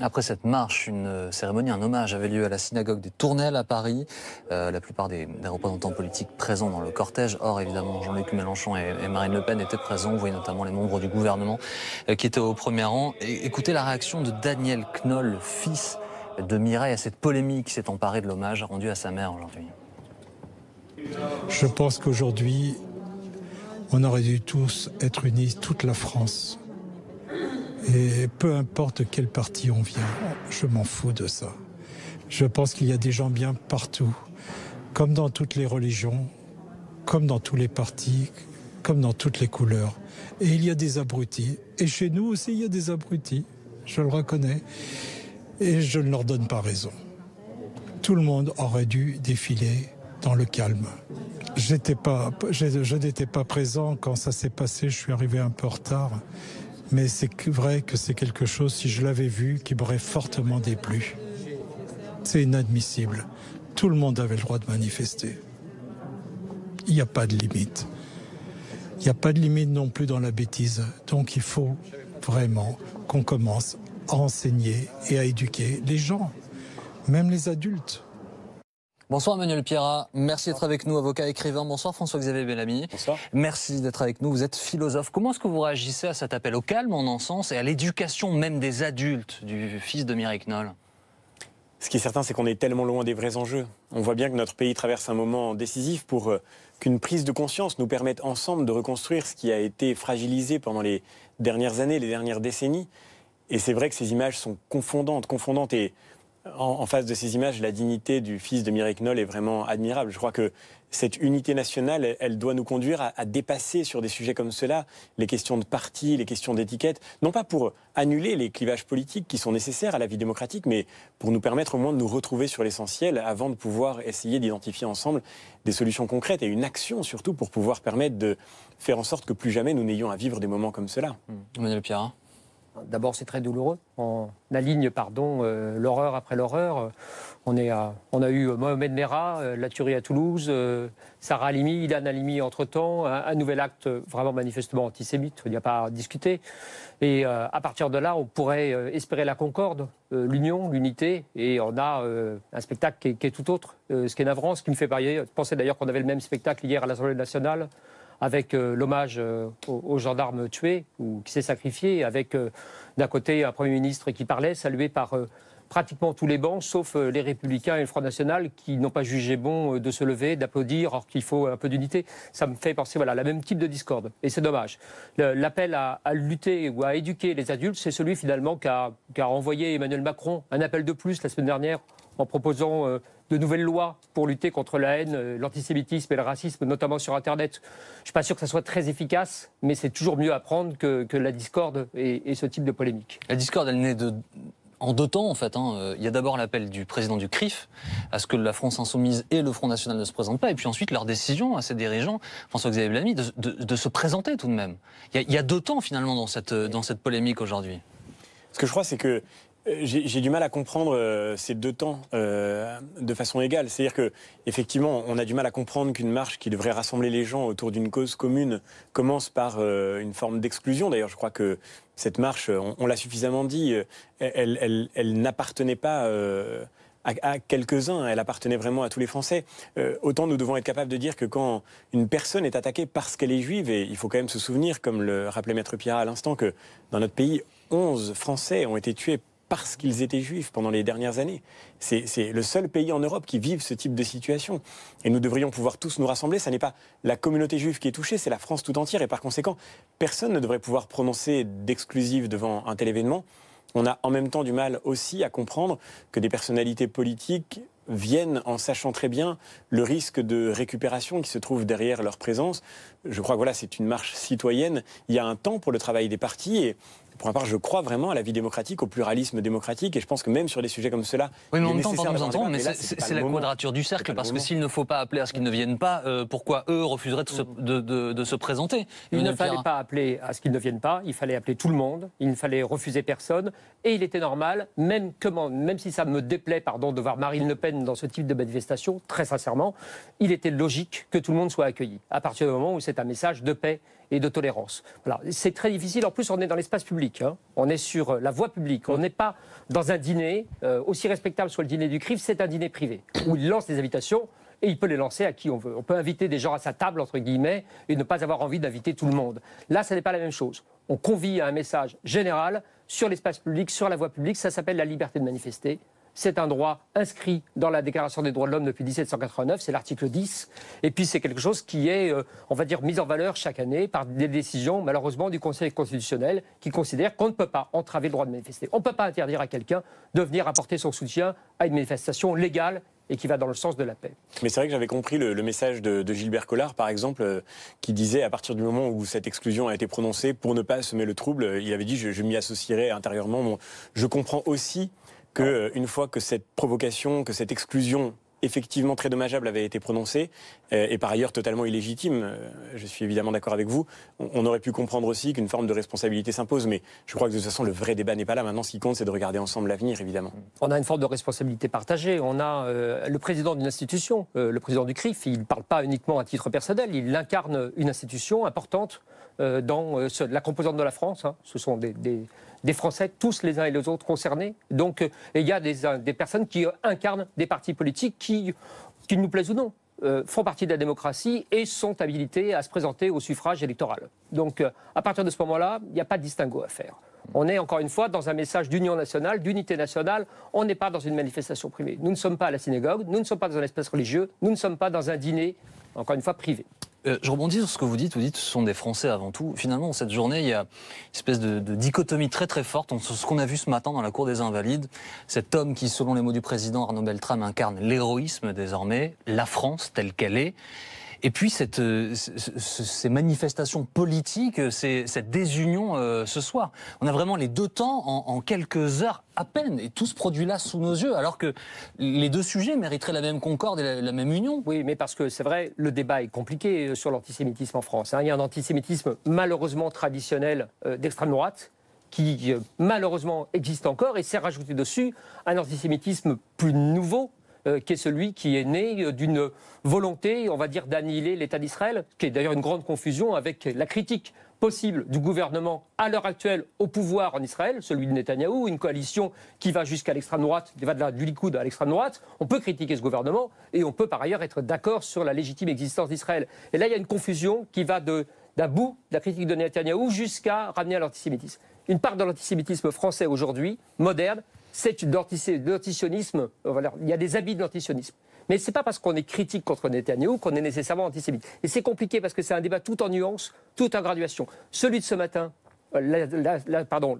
Après cette marche, une euh, cérémonie, un hommage avait lieu à la synagogue des Tournelles à Paris. Euh, la plupart des, représentants politiques présents dans le cortège, or évidemment Jean-Luc Mélenchon et, Marine Le Pen étaient présents. Vous voyez notamment les membres du gouvernement euh, qui étaient au premier rang. Et, écoutez la réaction de Daniel Knoll, fils de Mireille, à cette polémique qui s'est emparée de l'hommage rendu à sa mère aujourd'hui. Je pense qu'aujourd'hui, on aurait dû tous être unis, toute la France, et peu importe quel parti on vient, je m'en fous de ça. Je pense qu'il y a des gens bien partout, comme dans toutes les religions, comme dans tous les partis, comme dans toutes les couleurs. Et il y a des abrutis. Et chez nous aussi, il y a des abrutis. Je le reconnais. Et je ne leur donne pas raison. Tout le monde aurait dû défiler dans le calme. J'étais pas, je, je n'étais pas présent quand ça s'est passé. Je suis arrivé un peu en retard mais c'est vrai que c'est quelque chose, si je l'avais vu, qui m'aurait fortement déplu. C'est inadmissible. Tout le monde avait le droit de manifester. Il n'y a pas de limite. Il n'y a pas de limite non plus dans la bêtise. Donc il faut vraiment qu'on commence à enseigner et à éduquer les gens, même les adultes. Bonsoir Emmanuel Pierrat, merci d'être avec nous, avocat écrivain. Bonsoir François-Xavier Bellamy. Bonsoir. Merci d'être avec nous, vous êtes philosophe. Comment est-ce que vous réagissez à cet appel au calme en un sens et à l'éducation même des adultes du fils de Mireille Knoll ce qui est certain, c'est qu'on est tellement loin des vrais enjeux. On voit bien que notre pays traverse un moment décisif pour euh, qu'une prise de conscience nous permette ensemble de reconstruire ce qui a été fragilisé pendant les dernières années, les dernières décennies. Et c'est vrai que ces images sont confondantes, confondantes et en, face de ces images, la dignité du fils de Mireille Knoll est vraiment admirable. Je crois que cette unité nationale, elle, doit nous conduire à, dépasser sur des sujets comme cela les questions de parti, les questions d'étiquette, non pas pour annuler les clivages politiques qui sont nécessaires à la vie démocratique, mais pour nous permettre au moins de nous retrouver sur l'essentiel avant de pouvoir essayer d'identifier ensemble des solutions concrètes et une action surtout pour pouvoir permettre de faire en sorte que plus jamais nous n'ayons à vivre des moments comme cela. Emmanuel Pierre. Hein. D'abord, c'est très douloureux. On aligne, pardon, euh, l'horreur après l'horreur. On, a eu euh, Mohamed Merah, euh, la tuerie à Toulouse, Sarah Alimi, Ilan Alimi entre-temps, un, nouvel acte vraiment manifestement antisémite, il n'y a pas à discuter. Et à partir de là, on pourrait espérer la concorde, l'union, l'unité, et on a un spectacle qui est, qui est tout autre, ce qui est navrant, ce qui me fait parier. Je pensais d'ailleurs qu'on avait le même spectacle hier à l'Assemblée nationale avec euh, l'hommage euh, aux, gendarmes tués ou qui s'est sacrifié, avec euh, d'un côté un Premier ministre qui parlait, salué par pratiquement tous les bancs, sauf les Républicains et le Front National, qui n'ont pas jugé bon de se lever, d'applaudir, alors qu'il faut un peu d'unité. Ça me fait penser, voilà, la même type de discorde. Et c'est dommage. L'appel à, lutter ou à éduquer les adultes, c'est celui finalement qu'a envoyé Emmanuel Macron. Un appel de plus la semaine dernière en proposant de nouvelles lois pour lutter contre la haine, euh, l'antisémitisme et le racisme, notamment sur Internet. Je ne suis pas sûr que ça soit très efficace, mais c'est toujours mieux à prendre que, la discorde et, ce type de polémique. La discorde, elle naît En deux temps, en fait. Hein. Euh, il y a d'abord l'appel du président du CRIF à ce que la France insoumise et le Front National ne se présentent pas, et puis ensuite leur décision à ses dirigeants, François-Xavier Blamy, de, se présenter tout de même. Il y, a, deux temps, finalement, dans cette, euh, dans cette polémique aujourd'hui. Ce que je crois, c'est que euh, j'ai du mal à comprendre euh, ces deux temps euh, de façon égale. C'est-à-dire que effectivement, on a du mal à comprendre qu'une marche qui devrait rassembler les gens autour d'une cause commune commence par une forme d'exclusion. D'ailleurs, je crois que cette marche, on, l'a suffisamment dit, elle, n'appartenait pas. à, quelques-uns, elle appartenait vraiment à tous les Français. autant nous devons être capables de dire que quand une personne est attaquée parce qu'elle est juive, et il faut quand même se souvenir, comme le rappelait Maître Pierre à l'instant, que dans notre pays, 11 Français ont été tués parce qu'ils étaient juifs pendant les dernières années. C'est le seul pays en Europe qui vive ce type de situation. Et nous devrions pouvoir tous nous rassembler. Ça n'est pas la communauté juive qui est touchée, c'est la France tout entière. Et par conséquent, personne ne devrait pouvoir prononcer d'exclusive devant un tel événement. On a en même temps du mal aussi à comprendre que des personnalités politiques viennent en sachant très bien le risque de récupération qui se trouve derrière leur présence. Je crois que voilà, c'est une marche citoyenne. Il y a un temps pour le travail des partis et pour ma part, je crois vraiment à la vie démocratique, au pluralisme démocratique, et je pense que même sur des sujets comme cela, oui, mais en même temps, mais c'est la quadrature du cercle, parce que s'il ne faut pas appeler à ce qu'ils ne viennent pas, euh, pourquoi eux refuseraient de se, mmh. présenter Il, ne fallait pas appeler à ce qu'ils ne viennent pas, il fallait appeler tout le monde, il ne fallait refuser personne, et il était normal, même, comment, même si ça me déplaît, pardon, de voir Marine Le Pen dans ce type de manifestation, très sincèrement, il était logique que tout le monde soit accueilli, à partir du moment où c'est un message de paix et de tolérance. C'est très difficile. En plus, on est dans l'espace public. Hein. On est sur euh, la voie publique. On n'est pas dans un dîner, euh, aussi respectable soit le dîner du CRIF, c'est un dîner privé, où il lance des invitations et il peut les lancer à qui on veut. On peut inviter des gens à sa table, entre guillemets, et ne pas avoir envie d'inviter tout le monde. Là, ce n'est pas la même chose. On convie à un message général sur l'espace public, sur la voie publique. Ça s'appelle la liberté de manifester c'est un droit inscrit dans la Déclaration des droits de l'homme depuis 1789, c'est l'article 10. Et puis c'est quelque chose qui est, euh, on va dire, mis en valeur chaque année par des décisions, malheureusement, du Conseil constitutionnel qui considère qu'on ne peut pas entraver le droit de manifester. On ne peut pas interdire à quelqu'un de venir apporter son soutien à une manifestation légale et qui va dans le sens de la paix. Mais c'est vrai que j'avais compris le, message de, Gilbert Collard, par exemple, euh, qui disait à partir du moment où cette exclusion a été prononcée, pour ne pas semer le trouble, euh, il avait dit je, m'y associerai intérieurement. je comprends aussi que euh, une fois que cette provocation, que cette exclusion effectivement très dommageable avait été prononcée, euh, et par ailleurs totalement illégitime, euh, je suis évidemment d'accord avec vous, on, aurait pu comprendre aussi qu'une forme de responsabilité s'impose, mais je crois que de toute façon le vrai débat n'est pas là. Maintenant, ce qui compte, c'est de regarder ensemble l'avenir, évidemment. On a une forme de responsabilité partagée. On a le président d'une institution, le président du CRIF, il ne parle pas uniquement à titre personnel, il incarne une institution importante dans la composante de la France. Hein. Ce sont des des Français, tous les uns et les autres concernés. Donc euh, il y a des, euh, personnes qui euh, incarnent des partis politiques qui, qu'ils nous plaisent ou non. font partie de la démocratie et sont habilités à se présenter au suffrage électoral. Donc, à partir de ce moment-là, il n'y a pas de distinguo à faire. On est encore une fois dans un message d'union nationale, d'unité nationale. On n'est pas dans une manifestation privée. Nous ne sommes pas à la synagogue, nous ne sommes pas dans un espace religieux, nous ne sommes pas dans un dîner, encore une fois, privé. Euh, je rebondis sur ce que vous dites. Vous dites ce sont des Français avant tout. Finalement, cette journée, il y a une espèce de, dichotomie très très forte ce qu'on a vu ce matin dans la cour des Invalides, cet homme qui, selon les mots du président Arnaud Beltrame, incarne l'héroïsme désormais, la France telle qu'elle est, et puis euh, ces manifestations politiques, cette désunion euh, ce soir. On a vraiment les deux temps en, quelques heures à peine, et tout se produit là sous nos yeux, alors que les deux sujets mériteraient la même concorde et la, même union. Oui, mais parce que c'est vrai, le débat est compliqué euh, sur l'antisémitisme en France. Hein. Il y a un antisémitisme malheureusement traditionnel d'extrême droite, qui malheureusement existe encore et s'est rajouté dessus un antisémitisme plus nouveau euh, qui est celui qui est né euh, d'une volonté, on va dire, d'annihiler l'État d'Israël, qui est d'ailleurs une grande confusion avec la critique possible du gouvernement à l'heure actuelle au pouvoir en Israël, celui de Netanyahou, une coalition qui va jusqu'à l'extrême droite, qui va de la, du Likoud à l'extrême droite. On peut critiquer ce gouvernement et on peut par ailleurs être d'accord sur la légitime existence d'Israël. Et là, il y a une confusion qui va de d'un bout de la critique de Netanyahou jusqu'à ramener à l'antisémitisme. Une part de l'antisémitisme français aujourd'hui, moderne, c'est une dentitionnisme. Euh, il y a des habits de Mais ce n'est pas parce qu'on est critique contre Netanyahou qu'on est nécessairement antisémite. Et c'est compliqué parce que c'est un débat tout en nuances, tout en graduation. Celui de ce matin, euh,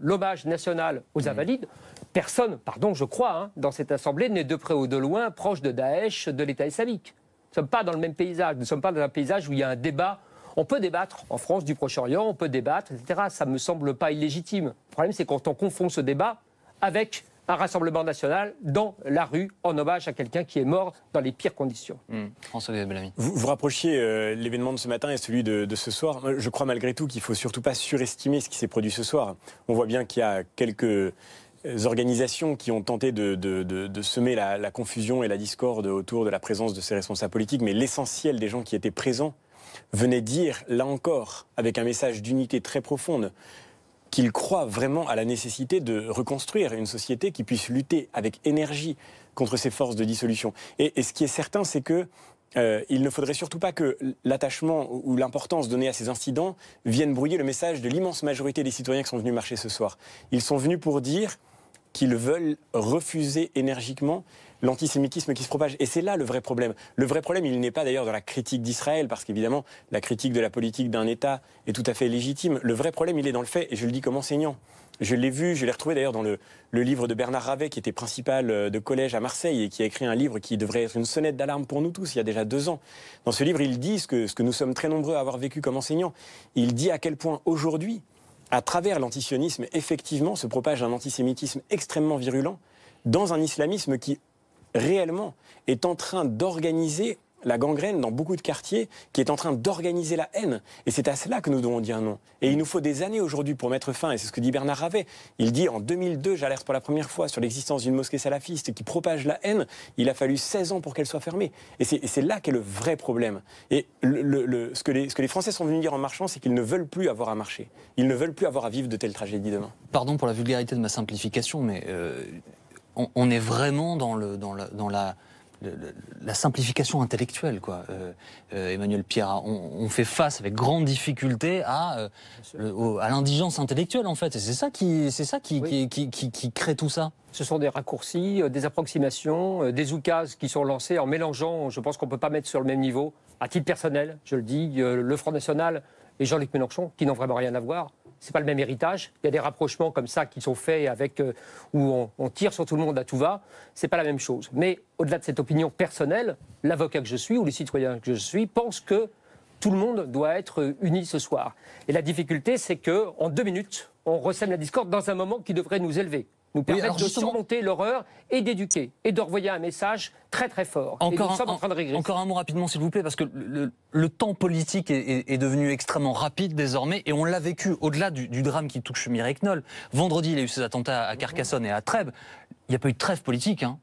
l'hommage national aux mmh. Invalides, personne, pardon, je crois, hein, dans cette assemblée n'est de près ou de loin proche de Daesh, de l'État islamique. Nous ne sommes pas dans le même paysage. Nous ne sommes pas dans un paysage où il y a un débat. On peut débattre en France du Proche-Orient, on peut débattre, etc. Ça ne me semble pas illégitime. Le problème, c'est quand on confond ce débat avec un rassemblement national dans la rue en hommage à quelqu'un qui est mort dans les pires conditions. Hmm. François Vous, rapprochiez euh, l'événement de ce matin et celui de, ce soir. Euh, je crois malgré tout qu'il ne faut surtout pas surestimer ce qui s'est produit ce soir. On voit bien qu'il y a quelques euh, organisations qui ont tenté de, semer la, la, confusion et la discorde autour de la présence de ces responsables politiques, mais l'essentiel des gens qui étaient présents venaient dire, là encore, avec un message d'unité très profonde, qu'il croient vraiment à la nécessité de reconstruire une société qui puisse lutter avec énergie contre ces forces de dissolution. Et, ce qui est certain, c'est que euh, il ne faudrait surtout pas que l'attachement ou l'importance donnée à ces incidents viennent brouiller le message de l'immense majorité des citoyens qui sont venus marcher ce soir. Ils sont venus pour dire qu'ils veulent refuser énergiquement l'antisémitisme qui se propage. Et c'est là le vrai problème. Le vrai problème, il n'est pas d'ailleurs dans la critique d'Israël, parce qu'évidemment, la critique de la politique d'un État est tout à fait légitime. Le vrai problème, il est dans le fait, et je le dis comme enseignant. Je l'ai vu, je l'ai retrouvé d'ailleurs dans le, livre de Bernard Ravet, qui était principal euh, de collège à Marseille et qui a écrit un livre qui devrait être une sonnette d'alarme pour nous tous, il y a déjà deux ans. Dans ce livre, il dit ce que nous sommes très nombreux à avoir vécu comme enseignants. Il dit à quel point aujourd'hui, à travers l'antisionisme, effectivement, se propage un antisémitisme extrêmement virulent dans un islamisme qui réellement est en train d'organiser la gangrène dans beaucoup de quartiers qui est en train d'organiser la haine. Et c'est à cela que nous devons dire non. Et il nous faut des années aujourd'hui pour mettre fin, et c'est ce que dit Bernard Ravet. Il dit en 2002, j'alerte pour la première fois sur l'existence d'une mosquée salafiste qui propage la haine. Il a fallu 16 ans pour qu'elle soit fermée. Et c'est là qu'est le vrai problème. Et ce, que les, Français sont venus dire en marchant, c'est qu'ils ne veulent plus avoir à marcher. Ils ne veulent plus avoir à vivre de telles tragédies demain. Pardon pour la vulgarité de ma simplification, mais euh, on, est vraiment Dans la la simplification intellectuelle. Quoi. Euh, euh, Emmanuel Pierre, on, fait face avec grande difficulté euh, à, l'indigence intellectuelle, en fait. Et c'est ça, qui, ça qui, qui, crée tout ça. Ce sont des raccourcis, des approximations, des oukases qui sont lancés en mélangeant, je pense qu'on ne peut pas mettre sur le même niveau, à titre personnel, je le dis, le Front National et Jean-Luc Mélenchon, qui n'ont vraiment rien à voir, c'est pas le même héritage. Il y a des rapprochements comme ça qui sont faits avec euh, où on, tire sur tout le monde à tout va. C'est pas la même chose. Mais au-delà de cette opinion personnelle, l'avocat que je suis ou le citoyen que je suis pense que tout le monde doit être euh, uni ce soir. Et la difficulté, c'est que en deux minutes, on resème la discorde dans un moment qui devrait nous élever nous permettre de surmonter l'horreur et d'éduquer et de renvoyer un message très très fort. Encore, un, encore un mot rapidement s'il vous plaît, parce que le, temps politique est, devenu extrêmement rapide désormais et on l'a vécu au-delà du, drame qui touche Mireille Knoll. Vendredi, il y a eu ces attentats à Carcassonne et à Trèbes. Il n'y a pas eu de trêve politique. Hein.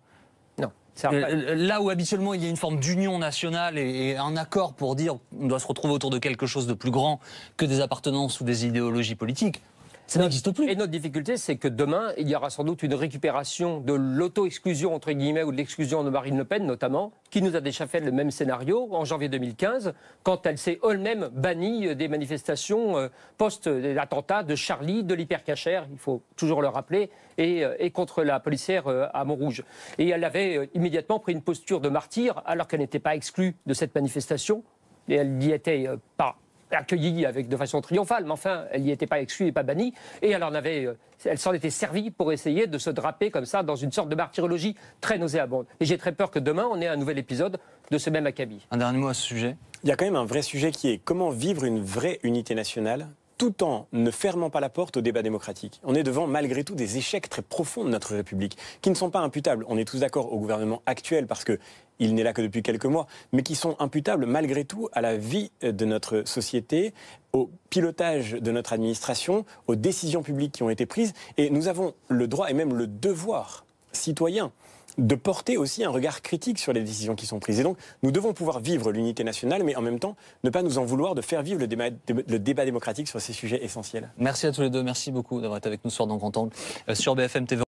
Non. Euh, là où habituellement il y a une forme d'union nationale et un accord pour dire on doit se retrouver autour de quelque chose de plus grand que des appartenances ou des idéologies politiques, ça n'existe plus. Et notre difficulté, c'est que demain, il y aura sans doute une récupération de l'auto-exclusion, entre guillemets, ou de l'exclusion de Marine Le Pen, notamment, qui nous a déjà fait le même scénario en janvier 2015, quand elle s'est elle-même bannie euh, des manifestations euh, post-attentat euh, de Charlie, de l'hypercachère, il faut toujours le rappeler, et, et, contre la policière à Montrouge. Et elle avait immédiatement pris une posture de martyr, alors qu'elle n'était pas exclue de cette manifestation, et elle n'y était pas accueillie avec, de façon triomphale, mais enfin, elle n'y était pas exclue et pas bannie. Et elle en avait, euh, elle s'en était servie pour essayer de se draper comme ça dans une sorte de martyrologie très nauséabonde. Et j'ai très peur que demain, on ait un nouvel épisode de ce même acabit. Un dernier mot à ce sujet. Il y a quand même un vrai sujet qui est comment vivre une vraie unité nationale tout en ne fermant pas la porte au débat démocratique. On est devant malgré tout des échecs très profonds de notre République, qui ne sont pas imputables, on est tous d'accord, au gouvernement actuel, parce qu'il n'est là que depuis quelques mois, mais qui sont imputables malgré tout à la vie de notre société, au pilotage de notre administration, aux décisions publiques qui ont été prises. Et nous avons le droit et même le devoir citoyen de porter aussi un regard critique sur les décisions qui sont prises. Et donc, nous devons pouvoir vivre l'unité nationale, mais en même temps, ne pas nous en vouloir de faire vivre le débat, démocratique sur ces sujets essentiels. Merci à tous les deux. Merci beaucoup d'avoir été avec nous ce soir dans Grand Angle. Euh, sur BFM TV.